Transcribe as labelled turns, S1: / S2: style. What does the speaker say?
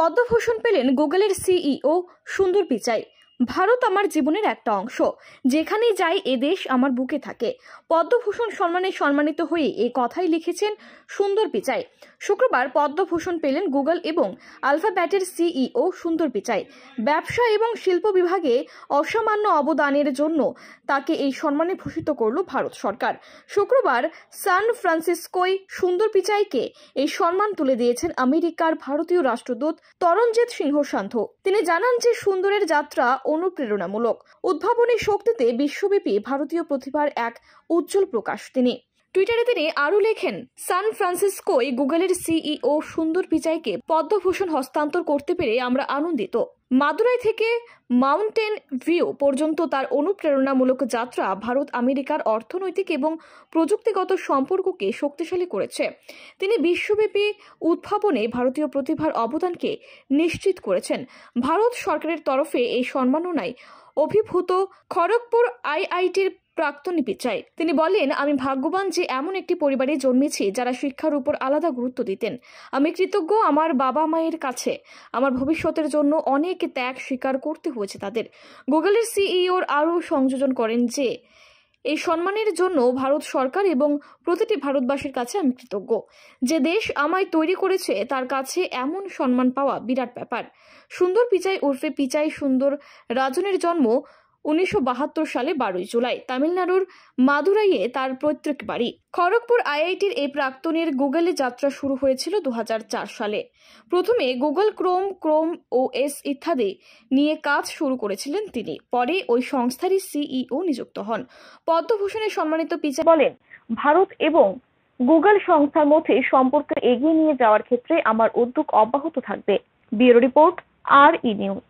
S1: পদ্মভূষণ পেলেন গুগলের সিইও সুন্দর পিচাই ভারত আমার জীবনের একটা অংশ যেখানে যাই এ দেশ আমার বুকে থাকে পদ্মভূষণ সম্মানে সম্মানিত হয়ে এই কথাই লিখেছেন সুন্দর পিচাই শুক্রবার পদ্মভূষণ পেলেন গুগল এবং আলফাব্যাটের সিইও সুন্দর পিচাই ব্যবসা এবং শিল্প বিভাগে অসামান্য অবদানের জন্য তাকে এই সম্মানে ভূষিত করল ভারত সরকার শুক্রবার সান ফ্রান্সিসকোয় সুন্দর পিচাইকে এই সম্মান তুলে দিয়েছেন আমেরিকার ভারতীয় রাষ্ট্রদূত তরণজিৎ সিংহ সান্ধ তিনি জানান যে সুন্দরের যাত্রা ও অনুপ্রেরণামূলক উদ্ভাবনী শক্তিতে বিশ্বব্যাপী ভারতীয় প্রতিভার এক উজ্জ্বল প্রকাশ তিনি টুইটারে তিনি আরও লেখেন সান ফ্রান্সিসকোয় গুগলের সিইও সুন্দর পিচাইকে পদ্মভূষণ হস্তান্তর করতে পেরে আমরা আনন্দিত মাদুরাই থেকে মাউন্টেন ভিউ পর্যন্ত তার অনুপ্রেরণামূলক যাত্রা ভারত আমেরিকার অর্থনৈতিক এবং প্রযুক্তিগত সম্পর্ককে শক্তিশালী করেছে তিনি বিশ্বব্যাপী উদ্ভাবনে ভারতীয় প্রতিভার অবদানকে নিশ্চিত করেছেন ভারত সরকারের তরফে এই সম্মাননায় অভিভূত খড়গপুর আইআইটির প্রাক্তনী পিচাই তিনি বলেন আমি ভাগ্যবান যে এমন একটি পরিবারে জন্মেছি যারা শিক্ষার উপর আলাদা গুরুত্ব দিতেন আমি কৃতজ্ঞ আমার বাবা মায়ের কাছে আমার ভবিষ্যতের জন্য অনেক ত্যাগ স্বীকার করতে হয়েছে তাদের গুগলের সিইওর আরও সংযোজন করেন যে এই সম্মানের জন্য ভারত সরকার এবং প্রতিটি ভারতবাসীর কাছে আমি কৃতজ্ঞ যে দেশ আমায় তৈরি করেছে তার কাছে এমন সম্মান পাওয়া বিরাট ব্যাপার সুন্দর পিচাই উর্ফে পিচাই সুন্দর রাজনের জন্ম উনিশশো সালে বারোই জুলাই তামিলনাড়ুর মাদুরাইয়ে তার পৈতৃক বাড়ি খড়গপুর আইআইটির এই প্রাক্তনের গুগলে যাত্রা শুরু হয়েছিল দু সালে প্রথমে Google Chrome Chrome O S ইত্যাদি নিয়ে কাজ শুরু করেছিলেন তিনি পরে ওই সংস্থারই সিইও নিযুক্ত হন পদ্মভূষণে সম্মানিত পিচার বলেন ভারত এবং গুগল সংস্থার মধ্যে সম্পর্ক এগিয়ে নিয়ে যাওয়ার ক্ষেত্রে আমার উদ্যোগ অব্যাহত থাকবে bureau report R E news